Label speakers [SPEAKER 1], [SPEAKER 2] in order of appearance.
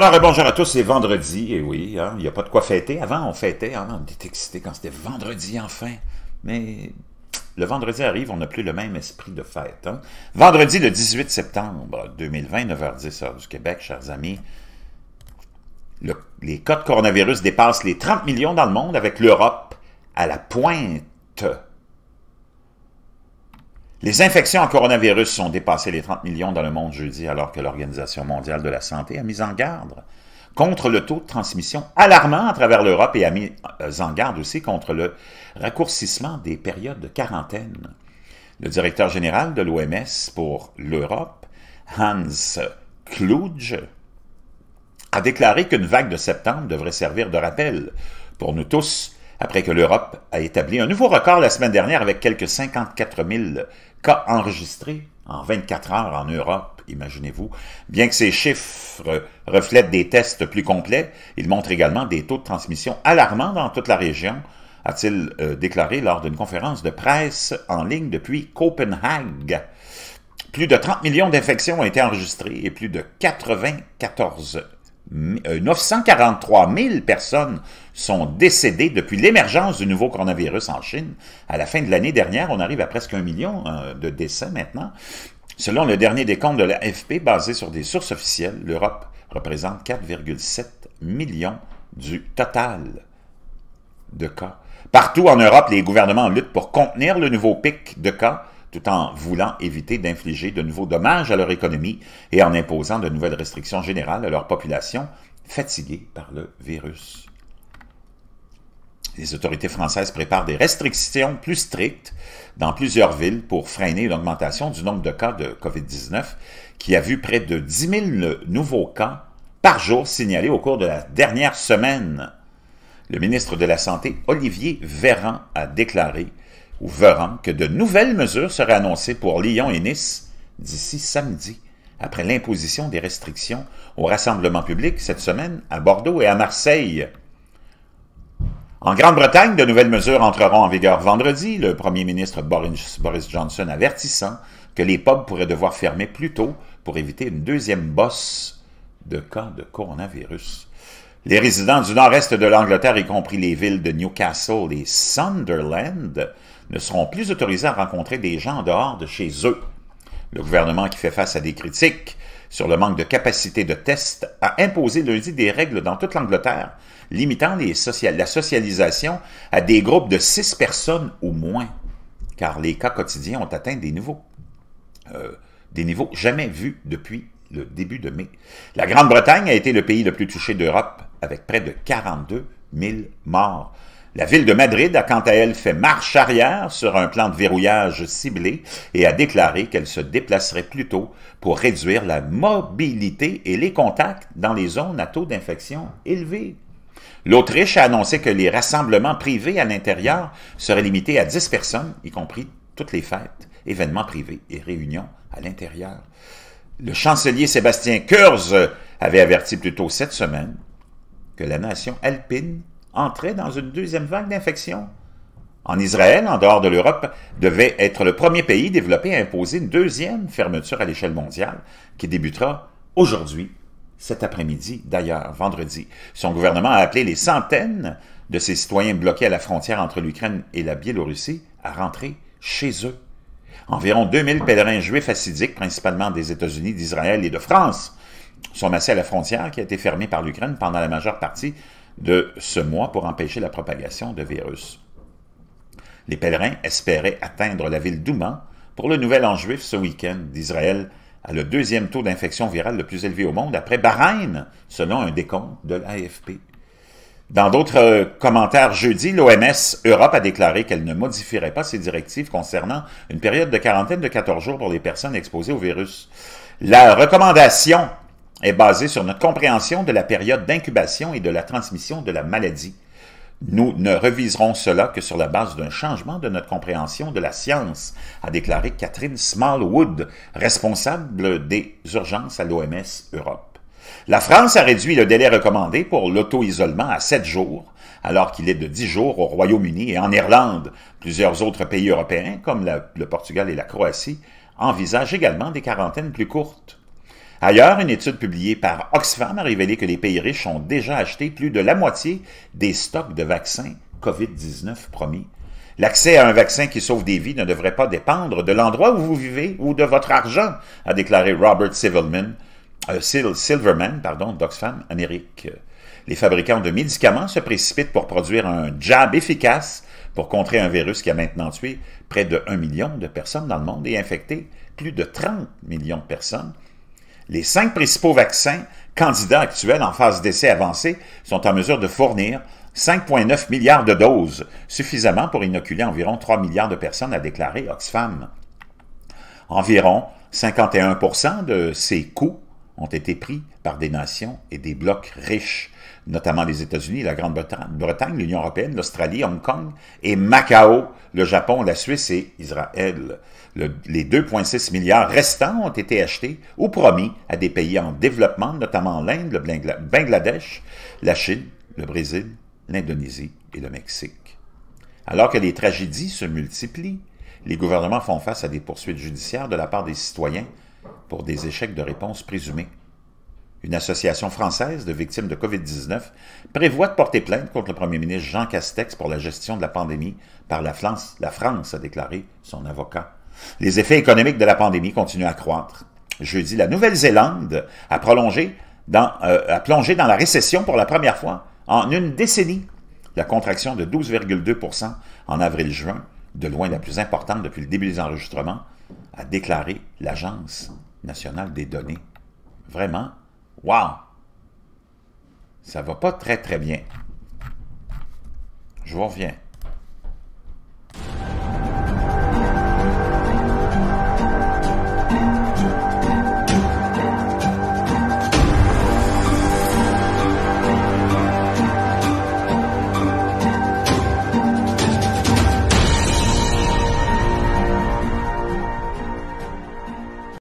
[SPEAKER 1] Alors, euh, bonjour à tous, c'est vendredi, et oui, hein, il n'y a pas de quoi fêter. Avant, on fêtait, hein, on était excité quand c'était vendredi enfin, mais le vendredi arrive, on n'a plus le même esprit de fête. Hein. Vendredi le 18 septembre 2020, 9h10 heure du Québec, chers amis, les cas de coronavirus dépassent les 30 millions dans le monde, avec l'Europe à la pointe les infections en coronavirus ont dépassé les 30 millions dans le monde jeudi, alors que l'Organisation mondiale de la santé a mis en garde contre le taux de transmission alarmant à travers l'Europe et a mis euh, en garde aussi contre le raccourcissement des périodes de quarantaine. Le directeur général de l'OMS pour l'Europe, Hans Kluge, a déclaré qu'une vague de septembre devrait servir de rappel pour nous tous après que l'Europe a établi un nouveau record la semaine dernière avec quelques 54 000 cas enregistrés en 24 heures en Europe, imaginez-vous. Bien que ces chiffres reflètent des tests plus complets, ils montrent également des taux de transmission alarmants dans toute la région, a-t-il euh, déclaré lors d'une conférence de presse en ligne depuis Copenhague. Plus de 30 millions d'infections ont été enregistrées et plus de 94 943 000 euh, personnes sont décédées depuis l'émergence du nouveau coronavirus en Chine. À la fin de l'année dernière, on arrive à presque un million euh, de décès maintenant. Selon le dernier décompte de l'AFP basé sur des sources officielles, l'Europe représente 4,7 millions du total de cas. Partout en Europe, les gouvernements luttent pour contenir le nouveau pic de cas tout en voulant éviter d'infliger de nouveaux dommages à leur économie et en imposant de nouvelles restrictions générales à leur population fatiguée par le virus. Les autorités françaises préparent des restrictions plus strictes dans plusieurs villes pour freiner une augmentation du nombre de cas de COVID-19 qui a vu près de 10 000 nouveaux cas par jour signalés au cours de la dernière semaine. Le ministre de la Santé, Olivier Véran, a déclaré ou verront que de nouvelles mesures seraient annoncées pour Lyon et Nice d'ici samedi, après l'imposition des restrictions au rassemblement public cette semaine à Bordeaux et à Marseille. En Grande-Bretagne, de nouvelles mesures entreront en vigueur vendredi, le premier ministre Boris Johnson avertissant que les pubs pourraient devoir fermer plus tôt pour éviter une deuxième bosse de cas de coronavirus. Les résidents du nord-est de l'Angleterre, y compris les villes de Newcastle et Sunderland, ne seront plus autorisés à rencontrer des gens en dehors de chez eux. Le gouvernement qui fait face à des critiques sur le manque de capacité de test a imposé lundi des règles dans toute l'Angleterre, limitant la socialisation à des groupes de six personnes au moins, car les cas quotidiens ont atteint des niveaux, euh, des niveaux jamais vus depuis le début de mai. La Grande-Bretagne a été le pays le plus touché d'Europe, avec près de 42 000 morts. La ville de Madrid a quant à elle fait marche arrière sur un plan de verrouillage ciblé et a déclaré qu'elle se déplacerait plus tôt pour réduire la mobilité et les contacts dans les zones à taux d'infection élevé. L'Autriche a annoncé que les rassemblements privés à l'intérieur seraient limités à 10 personnes, y compris toutes les fêtes, événements privés et réunions à l'intérieur. Le chancelier Sébastien Kurz avait averti plus tôt cette semaine que la nation alpine entrait dans une deuxième vague d'infection. En Israël, en dehors de l'Europe, devait être le premier pays développé à imposer une deuxième fermeture à l'échelle mondiale qui débutera aujourd'hui, cet après-midi, d'ailleurs, vendredi. Son gouvernement a appelé les centaines de ses citoyens bloqués à la frontière entre l'Ukraine et la Biélorussie à rentrer chez eux. Environ 2000 pèlerins juifs assidiques, principalement des États-Unis, d'Israël et de France, sont massés à la frontière qui a été fermée par l'Ukraine pendant la majeure partie de ce mois pour empêcher la propagation de virus. Les pèlerins espéraient atteindre la ville d'Ouman pour le nouvel an juif ce week-end d'Israël a le deuxième taux d'infection virale le plus élevé au monde après Bahreïn, selon un décompte de l'AFP. Dans d'autres euh, commentaires jeudi, l'OMS Europe a déclaré qu'elle ne modifierait pas ses directives concernant une période de quarantaine de 14 jours pour les personnes exposées au virus. La recommandation est basé sur notre compréhension de la période d'incubation et de la transmission de la maladie. Nous ne reviserons cela que sur la base d'un changement de notre compréhension de la science, a déclaré Catherine Smallwood, responsable des urgences à l'OMS Europe. La France a réduit le délai recommandé pour l'auto-isolement à sept jours, alors qu'il est de dix jours au Royaume-Uni et en Irlande. Plusieurs autres pays européens, comme le Portugal et la Croatie, envisagent également des quarantaines plus courtes. Ailleurs, une étude publiée par Oxfam a révélé que les pays riches ont déjà acheté plus de la moitié des stocks de vaccins COVID-19 promis. L'accès à un vaccin qui sauve des vies ne devrait pas dépendre de l'endroit où vous vivez ou de votre argent, a déclaré Robert Silverman, euh, Silverman pardon, d'Oxfam Amérique. Les fabricants de médicaments se précipitent pour produire un jab efficace pour contrer un virus qui a maintenant tué près de 1 million de personnes dans le monde et infecté plus de 30 millions de personnes, les cinq principaux vaccins candidats actuels en phase d'essai avancée sont en mesure de fournir 5,9 milliards de doses, suffisamment pour inoculer environ 3 milliards de personnes, a déclaré Oxfam. Environ 51 de ces coûts ont été pris par des nations et des blocs riches notamment les États-Unis, la Grande-Bretagne, l'Union européenne, l'Australie, Hong Kong et Macao, le Japon, la Suisse et Israël. les 2,6 milliards restants ont été achetés ou promis à des pays en développement, notamment l'Inde, le Bangladesh, la Chine, le Brésil, l'Indonésie et le Mexique. Alors que les tragédies se multiplient, les gouvernements font face à des poursuites judiciaires de la part des citoyens pour des échecs de réponse présumés une association française de victimes de COVID-19 prévoit de porter plainte contre le premier ministre Jean Castex pour la gestion de la pandémie par la France, la France a déclaré son avocat. Les effets économiques de la pandémie continuent à croître. Jeudi, la Nouvelle-Zélande a, euh, a plongé dans la récession pour la première fois en une décennie. La contraction de 12,2 en avril-juin, de loin la plus importante depuis le début des enregistrements, a déclaré l'Agence nationale des données. Vraiment, Wow! Ça va pas très très bien. Je vous reviens.